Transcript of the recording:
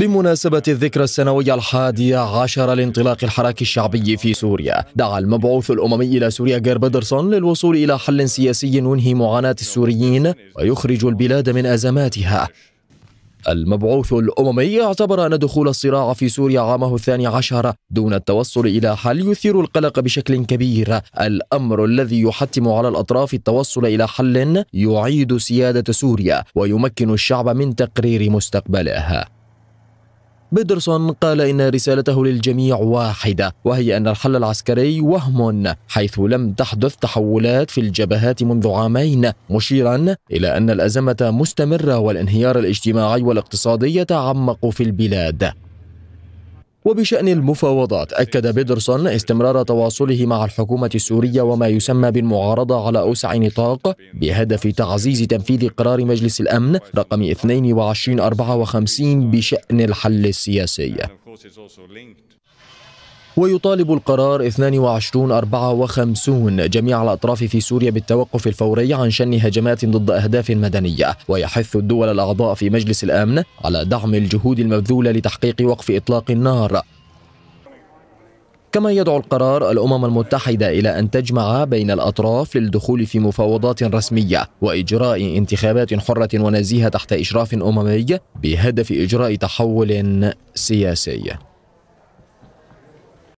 بمناسبة الذكرى السنوية الحادية عشر لانطلاق الحراك الشعبي في سوريا دعا المبعوث الأممي إلى سوريا جير بدرسون للوصول إلى حل سياسي ينهي معاناة السوريين ويخرج البلاد من أزماتها المبعوث الأممي اعتبر أن دخول الصراع في سوريا عامه الثاني عشر دون التوصل إلى حل يثير القلق بشكل كبير الأمر الذي يحتم على الأطراف التوصل إلى حل يعيد سيادة سوريا ويمكن الشعب من تقرير مستقبله بيدرسون قال إن رسالته للجميع واحدة وهي أن الحل العسكري وهم حيث لم تحدث تحولات في الجبهات منذ عامين مشيرا إلى أن الأزمة مستمرة والانهيار الاجتماعي والاقتصادي يتعمق في البلاد وبشأن المفاوضات أكد بيدرسون استمرار تواصله مع الحكومة السورية وما يسمى بالمعارضة على أوسع نطاق بهدف تعزيز تنفيذ قرار مجلس الأمن رقم 2254 بشأن الحل السياسي ويطالب القرار 2254 جميع الأطراف في سوريا بالتوقف الفوري عن شن هجمات ضد أهداف مدنية ويحث الدول الأعضاء في مجلس الأمن على دعم الجهود المبذولة لتحقيق وقف إطلاق النار كما يدعو القرار الأمم المتحدة إلى أن تجمع بين الأطراف للدخول في مفاوضات رسمية وإجراء انتخابات حرة ونزيهة تحت إشراف أممي بهدف إجراء تحول سياسي